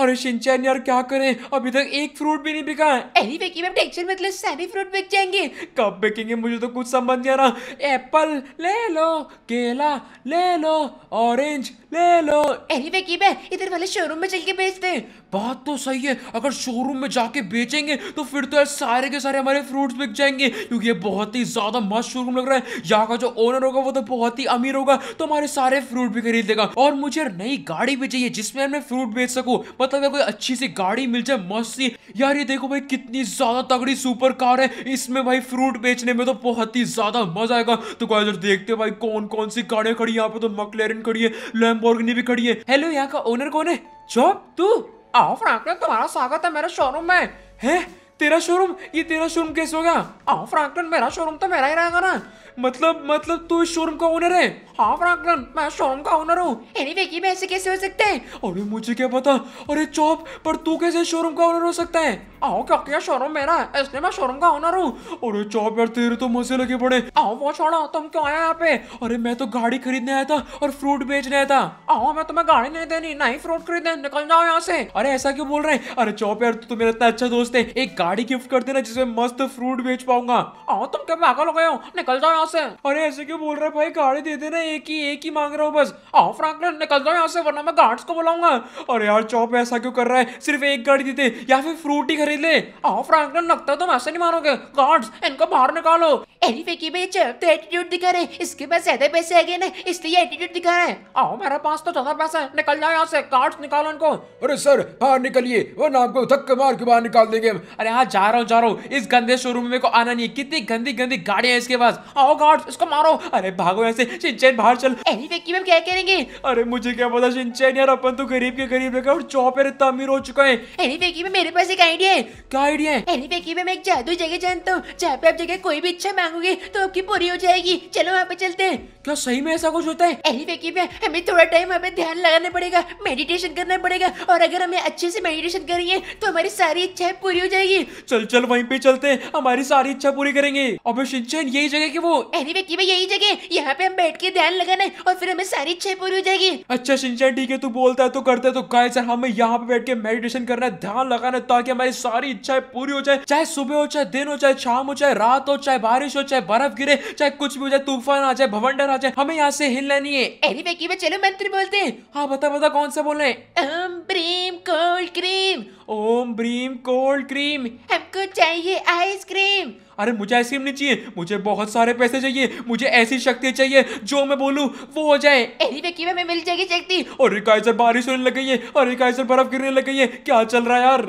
अरे सिंचन यार क्या करें अभी तक एक फ्रूट भी नहीं बिका है एनी मैम टेंशन मतलब सारे फ्रूट बिक जाएंगे कब बिकेंगे मुझे तो कुछ समझ नहीं आ रहा एप्पल ले लो केला ले लो ऑरेंज ले लो एनी बेकी मैम इधर वाले शोरूम में चल के बेचते हैं बात तो सही है अगर शोरूम में जाके बेचेंगे तो फिर तो यार सारे के सारे हमारे फ्रूट्स बिक जाएंगे क्योंकि ये बहुत ही ज़्यादा मस्त शोरूम लग रहा है यहाँ का जो ओनर होगा वो तो बहुत ही अमीर होगा तो हमारे सारे फ्रूट भी खरीद लेगा और मुझे नई गाड़ी भी चाहिए जिसमें मैं फ्रूट बेच सकूँ मतलब कोई अच्छी सी गाड़ी मिल जाए मस्त सी यार ये देखो भाई कितनी ज़्यादा तगड़ी सुपर कार है इसमें भाई फ्रूट बेचने में तो बहुत ही ज़्यादा मजा आएगा तो क्या देखते भाई कौन कौन सी गाड़ियाँ खड़ी यहाँ पे तो मकलेरन खड़ी है लैम्बोर्गनी भी खड़ी है हेलो यहाँ का ओनर कौन है चौप तू आओ फ्रैंकलिन तुम्हारा स्वागत है मेरे शोरूम में है तेरा शोरूम ये तेरा शोरूम कैसे हो गया आओ फ्रैंकलिन मेरा शोरूम तो मेरा ही रहेगा ना मतलब मतलब तू इस शोरूम का ओनर है हाँ फ्रैंकलिन मैं शोरूम का ओनर हूँ एनीवे की मैं ऐसे कैसे हो सकते हैं अरे मुझे क्या पता अरे चौप पर तू कैसे शोरूम का ओनर हो सकता है आओ क्या क्या शोरूम मेरा है इसलिए मैं शोरूम का ओनर हूँ अरे चौप यार तेरे तो मजे लगे पड़े आओ वो छोड़ो तुम क्यों आया यहाँ पे अरे मैं तो गाड़ी खरीदने आया था और फ्रूट बेचने आया था आओ मैं तुम्हें गाड़ी नहीं देनी नहीं फ्रूट खरीदने निकल जाओ यहाँ से अरे ऐसा क्यों बोल रहे हैं अरे चौप यार तू तो मेरा इतना अच्छा दोस्त है एक गाड़ी गिफ्ट कर देना जिसमें मस्त फ्रूट बेच पाऊंगा आओ तुम क्या पागल हो गए हो निकल जाओ यहाँ है अरे ऐसे क्यों बोल रहे भाई गाड़ी दे देना एक ही एक ही मांग रहा हूँ बस आओ फ्रैंकलिन निकल जाओ यहाँ से वरना मैं गार्ड्स को बुलाऊंगा अरे यार चौप ऐसा क्यों कर रहा है सिर्फ एक गाड़ी देते या फिर फ्रूट ही खरीद ले आओ फ्रैंकलिन लगता तुम ऐसे नहीं मानोगे गार्ड्स इनको बाहर निकालो दिखा रहे इसके पास ज्यादा पैसे ना इसलिए एटीट्यूड दिखा रहे आओ मेरे पास तो ज्यादा पैसा है निकल जाओ यहाँ से निकालो इनको अरे सर बाहर निकलिए आपको धक्के मार के बाहर निकाल देंगे अरे हाँ, जा रहा हूँ जा रहा हूँ इस गंदे शोरूम में को आना नहीं कितनी गंदी गंदी गाड़ियां इसके पास आओ गॉड इसको मारो अरे भागो यहाँ से शिनचैन बाहर चल अरे विक्की मैम क्या करेंगे अरे मुझे क्या पता शिनचैन यार अपन तो गरीब के गरीब लगे और चौपर इतना अमीर हो चुका है एनी विक्की में मेरे पास एक आइडिया है क्या आइडिया है अरे विक्की मैम एक जादू जगह जानता हूँ जहाँ पे आप जगह कोई भी इच्छा मांगोगे तो आपकी पूरी हो जाएगी चलो वहाँ पे चलते हैं क्या सही में ऐसा कुछ होता है एनी विक्की में हमें थोड़ा टाइम वहाँ पे ध्यान लगाना पड़ेगा मेडिटेशन करना पड़ेगा और अगर हमें अच्छे से मेडिटेशन करेंगे तो हमारी सारी इच्छाएं पूरी हो जाएगी चल चल वहीं पे चलते हैं हमारी सारी इच्छा पूरी करेंगे अबे शिनचैन यही जगह की वो एनीवे की भाई यही जगह यहाँ पे हम बैठ के ध्यान लगाना है और फिर हमें सारी इच्छा पूरी हो जाएगी अच्छा शिनचैन ठीक है तू बोलता है तो करते है तो गाय सर हमें यहाँ पे बैठ के मेडिटेशन करना है ध्यान लगाना है ताकि हमारी सारी इच्छाएं पूरी हो जाए चाहे सुबह हो चाहे दिन हो चाहे शाम हो चाहे रात हो चाहे बारिश हो चाहे बर्फ गिरे चाहे कुछ भी हो जाए तूफान आ जाए भवंडर आ जाए हमें यहाँ से हिलना नहीं है अरे वे चलो मंत्री बोलते हैं हाँ बता बता कौन सा बोलना है प्रेम कोल्ड क्रीम ओम ब्रीम कोल्ड क्रीम हमको चाहिए आइसक्रीम अरे मुझे आइसक्रीम नहीं चाहिए मुझे बहुत सारे पैसे चाहिए मुझे ऐसी शक्ति चाहिए जो मैं बोलूं वो हो जाए anyway, की में मिल जाएगी शक्ति और रिकाइजर बारिश होने लग गई है और रिकाइजर बर्फ गिरने लग गई है क्या चल रहा है यार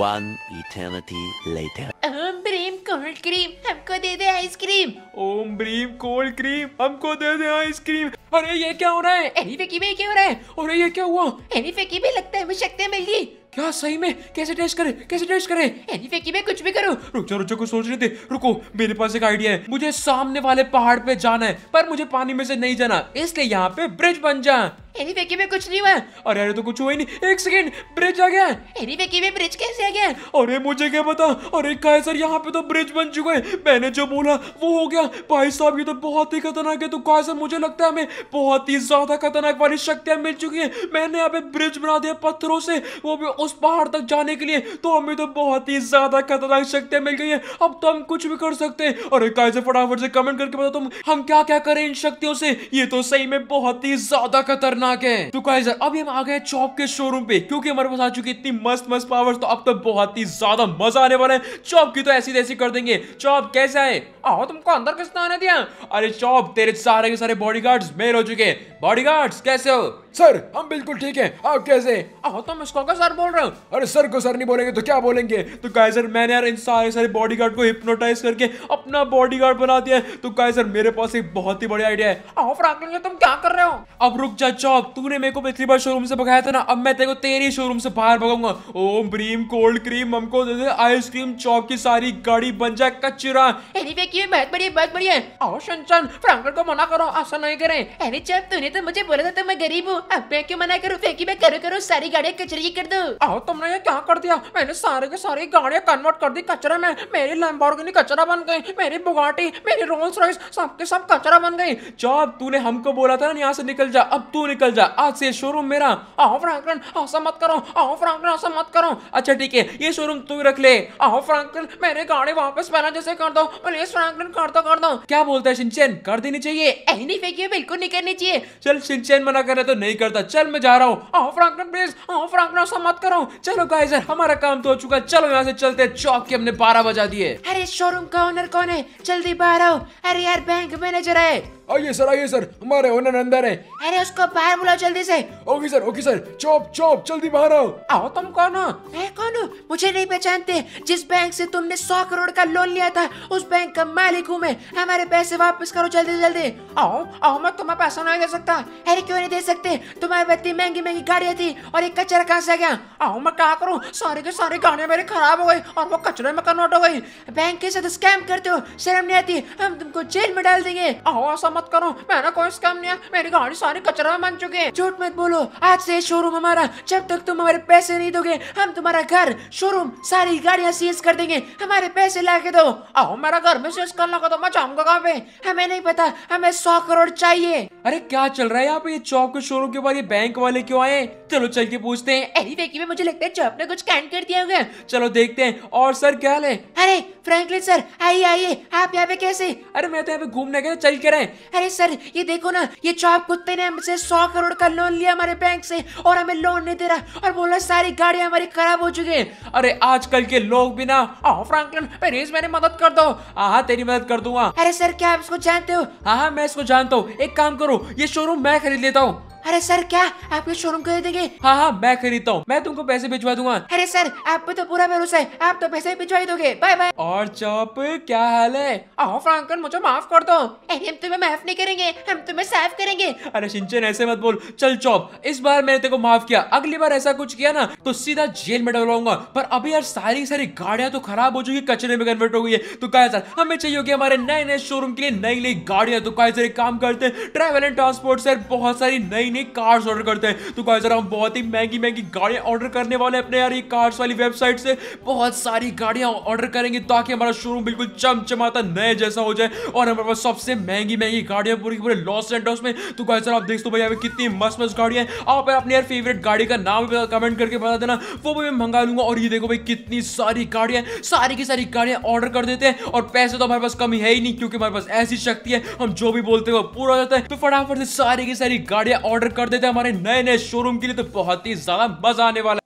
One eternity later. ओम ब्रीम कोल्ड क्रीम हमको दे दे आइसक्रीम ओम ब्रीम कोल्ड क्रीम हमको दे दे आइसक्रीम अरे ये क्या हो रहा है एनी फेकी में क्या हो रहा है अरे ये क्या हुआ एनी फेकी में लगता है मुझे शक्तियाँ मिल गई क्या सही में कैसे टेस्ट करें कैसे टेस्ट करें एनी की मैं कुछ भी करूं रुक जा रुक जा कुछ सोच रहे थे रुको मेरे पास एक आइडिया है मुझे सामने वाले पहाड़ पे जाना है पर मुझे पानी में से नहीं जाना इसलिए यहाँ पे ब्रिज बन जाए में कुछ नहीं हुआ अरे अरे तो कुछ हुआ ही नहीं एक सेकेंड ब्रिज आ गया में ब्रिज कैसे आ गया अरे मुझे क्या पता अरे का सर यहाँ पे तो ब्रिज बन चुका है मैंने जो बोला वो हो गया भाई साहब ये तो बहुत ही खतरनाक है तो का सर मुझे लगता है हमें बहुत ही ज्यादा खतरनाक वाली शक्तियां मिल चुकी है मैंने यहाँ पे ब्रिज बना दिया पत्थरों से वो भी उस पहाड़ तक जाने के लिए तो हमें तो बहुत ही ज्यादा खतरनाक शक्तियां मिल गई है अब तो हम कुछ भी कर सकते हैं अरे का फटाफट से कमेंट करके बताओ तुम हम क्या क्या करें इन शक्तियों से ये तो सही में बहुत ही ज्यादा खतरनाक खतरनाक है तो गाइजर अभी हम आ गए चॉप के शोरूम पे क्योंकि हमारे पास आ चुकी है इतनी मस्त मस्त पावर्स तो अब तो बहुत ही ज्यादा मजा आने वाला है चॉप की तो ऐसी तैसी कर देंगे चॉप कैसा है आओ तुमको अंदर किसने आने दिया अरे चॉप तेरे सारे के सारे बॉडीगार्ड्स मेल हो चुके बॉडीगार्ड्स कैसे हो सर हम बिल्कुल ठीक हैं आप कैसे आओ तो मैं इसको सर बोल रहा हूँ अरे सर को सर नहीं बोलेंगे तो क्या बोलेंगे तो काय सर मैंने यार इन सारे सारे बॉडीगार्ड को हिप्नोटाइज करके अपना बॉडीगार्ड बना दिया है तो काय सर मेरे पास एक बहुत ही बड़ी आइडिया है आओ फ्रैंकलिन तुम क्या कर रहे हो अब रुक जा चौक तूने मेरे को पिछली बार शोरूम से भगाया था ना अब मैं तेरे को तेरे शोरूम से बाहर भगाऊंगा ओम ब्रीम कोल्ड क्रीम हमको दे दे आइसक्रीम चौक की सारी गाड़ी बन जाए कचरा एनीवे की बहुत बड़ी बहुत बड़ी है आओ शनचन फ्रैंकलिन को मना करो ऐसा नहीं करें एनी चौक तूने तो मुझे बोला था तो मैं गरीब हूं अब मैं क्यों मना करूँ फेंकी मैं करो करो सारी गाड़ियाँ कचरी कर दो आओ तुमने ये क्या कर दिया मैंने सारे के सारी गाड़ियाँ कन्वर्ट कर दी में मेरी लैम्बोर्गिनी कचरा बन गई मेरी बुगाटी मेरी रोल्स रॉयस सब के सब कचरा बन गई जॉब तूने हमको बोला था ना यहाँ से निकल जा अब तू निकल जा आज से शोरूम मेरा आओ फ्रैंकलिन ऐसा मत करो आओ फ्रैंकलिन ऐसा मत करो अच्छा ठीक है ये शोरूम तू रख ले आओ फ्रैंकलिन मेरे गाड़ी वापस पहला जैसे कर दो प्लीज फ्रैंकलिन कर दो कर दो क्या बोलता है सिंचन कर देनी चाहिए नहीं बिल्कुल नहीं करनी चाहिए चल सिंचन मना कर रहे तो नहीं नहीं करता चल मैं जा रहा हूँ फ्रैंकलिन प्लीज फ्रैंकलिन ऐसा मत करो चलो गाइस हमारा काम तो हो चुका चलो यहाँ से चलते चौक के हमने बारह बजा दिए अरे शोरूम का ओनर कौन है जल्दी बाहर आओ अरे यार बैंक मैनेजर है आइए सर आइए सर हमारे ओनर अंदर है अरे उसको बाहर बुलाओ जल्दी से ओके सर ओके सर चौप चौप जल्दी बाहर आओ आओ तुम कौन हो मैं कौन हूँ मुझे नहीं पहचानते जिस बैंक से तुमने सौ करोड़ का लोन लिया था उस बैंक का मालिक हूँ मैं हमारे पैसे वापस करो जल्दी जल्दी आओ आओ मैं तुम्हारे पास नहीं दे सकता अरे क्यों नहीं दे सकते तुम्हारे पास इतनी महंगी महंगी गाड़ियाँ थी और एक कचरा कहाँ से आ गया आओ मैं कहा करूँ सारे के सारे गाने मेरे खराब हो गई और वो कचरे में कन्वर्ट हो गई बैंक के साथ स्कैम करते हो शर्म नहीं आती हम तुमको जेल में डाल देंगे आओ मत करो मेरा कोई काम नहीं है मेरी गाड़ी सारी कचरा बन चुकी है झूठ मत बोलो आज से शोरूम हमारा जब तक तुम हमारे पैसे नहीं दोगे हम तुम्हारा घर शोरूम सारी गाड़ियाँ सीज कर देंगे हमारे पैसे ला के दो आओ मेरा घर में सीज कर लगा तो मैं जाऊंगा कहाँ पे हमें नहीं पता हमें सौ करोड़ चाहिए अरे क्या चल रहा है यहाँ पे ये चौक के शोरूम के बाद ये बैंक वाले क्यों आए चलो चल के पूछते हैं में मुझे लगता है चौप ने कुछ कैंड कर दिया होगा चलो देखते हैं और सर क्या है अरे फ्रेंकली सर आइए आइए आप यहाँ पे कैसे अरे मैं तो यहाँ पे घूमने गया चल के रहे अरे सर ये देखो ना ये चौप कुत्ते ने हमसे सौ करोड़ का लोन लिया हमारे बैंक से और हमें लोन नहीं दे रहा और बोला सारी गाड़ियां हमारी खराब हो चुकी हैं अरे आजकल के लोग भी ना आओ फ्रैंकलिन प्लीज मेरी मदद कर दो हाँ तेरी मदद कर दूंगा अरे सर क्या आप इसको जानते हो हाँ मैं इसको जानता हूँ एक काम करो ये शोरूम मैं खरीद लेता हूँ अरे सर क्या आपके शोरूम देंगे हाँ हाँ मैं खरीदता हूँ मैं तुमको पैसे भिजवा दूंगा अरे सर आप पे तो पूरा भरोसा है आप तो पैसे भिजवा ही दोगे बाय बाय और चौप क्या हाल है आओ फ्रांकन मुझे माफ कर दो हम तुम्हें माफ नहीं करेंगे हम तुम्हें साफ करेंगे अरे सिंचन ऐसे मत बोल चल चौप इस बार मैंने तेको माफ किया अगली बार ऐसा कुछ किया ना तो सीधा जेल में डलवाऊंगा पर अभी यार सारी सारी गाड़िया तो खराब हो चुकी कचरे में कन्वर्ट हो गई है तो क्या सर हमें चाहिए होगी हमारे नए नए शोरूम के लिए नई नई गाड़िया तो क्या काम करते हैं ट्रेवल एंड ट्रांसपोर्ट सर बहुत सारी नई नई कार्स ऑर्डर करते हैं तो गाइस हम बहुत ही महंगी महंगी गाड़ियाँ ऑर्डर करने वाले अपने यार ये कार्स वाली वेबसाइट से बहुत सारी गाड़ियाँ ऑर्डर करेंगे ताकि हमारा शोरूम बिल्कुल चमचमाता नए जैसा हो जाए और हमारे पास सबसे महंगी महंगी गाड़ियाँ पूरी पूरे लॉस एंडोस में तो कहा सर आप देख सो भाई कितनी मस्त मस्त गाड़ियाँ आप अपने यार फेवरेट गाड़ी का नाम भी कमेंट करके बता देना वो भी मैं मंगा लूंगा और ये देखो भाई कितनी सारी गाड़ियाँ सारी की सारी गाड़ियाँ ऑर्डर कर देते हैं और पैसे तो हमारे पास कमी है ही नहीं क्योंकि हमारे पास ऐसी शक्ति है हम जो भी बोलते हैं वो पूरा हो जाता है तो फटाफट से सारी की सारी गाड़ियाँ ऑर्डर ऑर्डर कर देते हैं हमारे नए नए शोरूम के लिए तो बहुत ही ज्यादा मजा आने वाला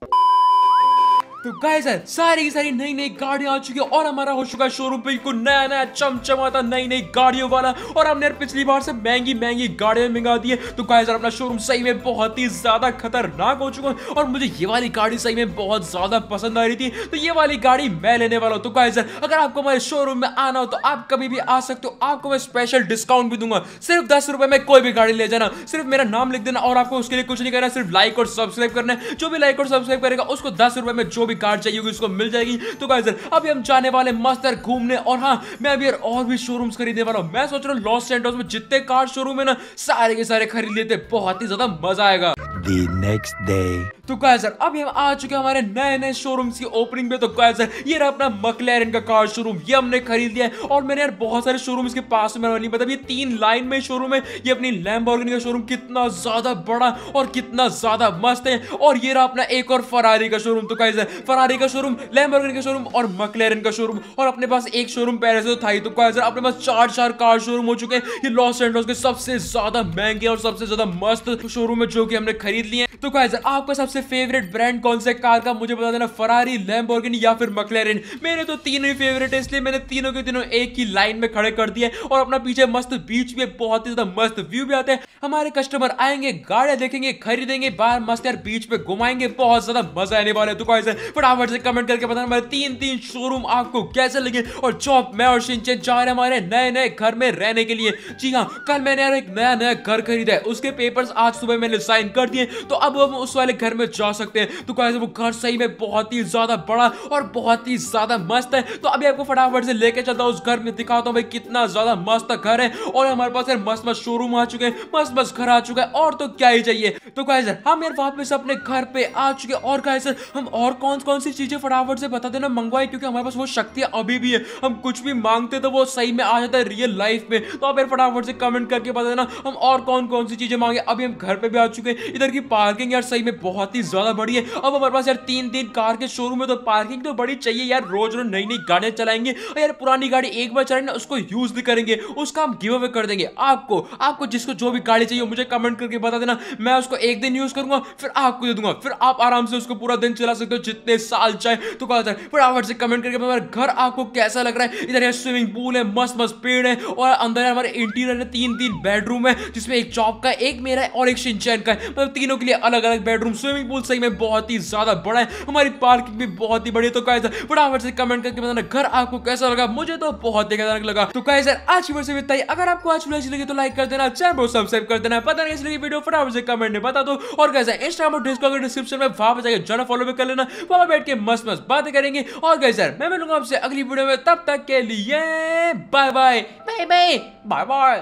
तो गाइस सारी की सारी नई नई गाड़ियां आ चुकी है और हमारा हो चुका है शोरूम बिल्कुल नया नया चमचमाता नई नई गाड़ियों वाला और हमने यार पिछली बार से महंगी महंगी गाड़ियां मंगा दी है तो गाइस अपना शोरूम सही में बहुत ही ज्यादा खतरनाक हो चुका है और मुझे ये वाली गाड़ी सही में बहुत ज्यादा पसंद आ रही थी तो ये वाली गाड़ी मैं लेने वाला हूँ तो गाइस अगर आपको हमारे शोरूम में आना हो तो आप कभी भी आ सकते हो आपको मैं स्पेशल डिस्काउंट भी दूंगा सिर्फ दस रुपए में कोई भी गाड़ी ले जाना सिर्फ मेरा नाम लिख देना और आपको उसके लिए कुछ नहीं करना सिर्फ लाइक और सब्सक्राइब करना है जो भी लाइक और सब्सक्राइब करेगा उसको दस रुपए में जो भी कार चाहिए होगी उसको मिल जाएगी तो गाइजर अभी हम जाने वाले मस्त यार घूमने और हाँ मैं अभी और भी शोरूम्स खरीदने वाला हूँ मैं सोच रहा हूँ लॉस सेंटर्स में जितने कार शोरूम है ना सारे के सारे खरीद लेते बहुत ही ज्यादा मजा आएगा the next day. तो सर अभी हम आ चुके हमारे नए नए शोरूम्स की ओपनिंग में तो सर ये रहा अपना मकलैर का कार शोरूम ये हमने खरीद लिया है और मैंने यार बहुत सारे शोरूम्स के पास में नहीं मतलब ये तीन लाइन में शोरूम है ये अपनी लैम्बोर्गिनी का शोरूम कितना ज्यादा बड़ा और कितना ज्यादा मस्त है और ये रहा अपना एक और फरारी का शोरूम तो गायजर फरारी का शोरूम लैम्बोर्गिनी का शोरूम और मकलेरन का शोरूम और अपने पास एक शोरूम पहले से तो था ही तो गाइस अपने पास चार चार कार शोरूम हो चुके हैं ये लॉस एंडोस के सबसे ज्यादा महंगे और सबसे ज्यादा मस्त शोरूम है जो कि हमने खरीद लिए तो गाइस आपका सबसे फेवरेट ब्रांड कौन सा कार का मुझे बता देना फरारी लैम्बोर्गिनी या फिर मकलेरन मेरे तो तीनों ही फेवरेट है इसलिए मैंने तीनों के तीनों एक ही लाइन में खड़े कर दिए और अपना पीछे मस्त बीच में बहुत ही ज्यादा मस्त व्यू भी आते हैं हमारे कस्टमर आएंगे गाड़ियां देखेंगे खरीदेंगे बाहर मस्त यार बीच पे घुमाएंगे बहुत ज्यादा मजा आने वाला है तो गाइस फटाफट से कमेंट करके बताना हमारे तीन तीन शोरूम आपको कैसे लगे और चौप मैं और सिंचे जा रहे हमारे नए नए घर में रहने के लिए जी हाँ कल मैंने यार एक नया नया घर खरीदा है उसके पेपर आज सुबह मैंने साइन कर दिए तो अब हम उस वाले घर में जा सकते हैं तो कैसे वो घर सही में बहुत ही ज्यादा बड़ा और बहुत ही ज्यादा मस्त है तो अभी आपको फटाफट से लेके चलता हूँ उस घर में दिखाता हूँ भाई कितना ज्यादा मस्त घर है और हमारे पास मस्त मस्त शोरूम आ चुके हैं मस्त मस्त घर आ चुका है और तो क्या ही चाहिए तो कहे सर हम यार वापस अपने घर पे आ चुके और कहे सर हम और कौन कौन कौन सी चीजें फटाफट से बता देना मंगवाई क्योंकि हमारे पास वो शक्ति अभी भी है हम कुछ भी मांगते तो वो सही में आ जाता है रियल लाइफ में तो आप फटाफट से कमेंट करके बता देना हम और कौन कौन सी चीजें मांगे अभी हम घर पे भी आ चुके हैं इधर की पार्किंग यार सही में बहुत ही ज्यादा बड़ी है अब हमारे पास यार तीन दिन कार के शोरूम में तो पार्किंग तो बड़ी चाहिए यार रोज रोज नई नई गाड़ियां चलाएंगे और यार पुरानी गाड़ी एक बार चलाएंगे उसको यूज भी करेंगे उसका हम गिव अवे कर देंगे आपको आपको जिसको जो भी गाड़ी चाहिए मुझे कमेंट करके बता देना मैं उसको एक दिन यूज करूंगा फिर आपको दे दूंगा फिर आप आराम से उसको पूरा दिन चला सकते हो जितने कितने साल चाहे तो कहा फटाफट से कमेंट करके हमारे घर आपको कैसा लग रहा है इधर यार स्विमिंग पूल है मस्त मस्त पेड़ है और अंदर हमारे इंटीरियर है तीन तीन बेडरूम है जिसमें एक जॉब का एक मेरा है और एक सिंचैन का है मतलब तीनों के लिए अलग अलग बेडरूम स्विमिंग पूल सही में बहुत ही ज्यादा बड़ा है हमारी पार्किंग भी बहुत ही बड़ी तो कहा फटाफट से कमेंट करके बताना घर आपको कैसा लगा मुझे तो बहुत ही खतरनाक लगा तो कहा सर आज की वर्ष बताइए अगर आपको आज अच्छी लगी तो लाइक कर देना चैनल को सब्सक्राइब कर देना पता नहीं इसलिए वीडियो फटाफट से कमेंट में बता दो और कैसे इंस्टाग्राम और डिस्क्रिप्शन में वहां पर जाकर जरा फॉलो भी कर लेना वहां बैठ के मस्त मस्त बातें करेंगे और गए सर मैं मिलूंगा आपसे अगली वीडियो में तब तक के लिए bye bye bye bye bye bye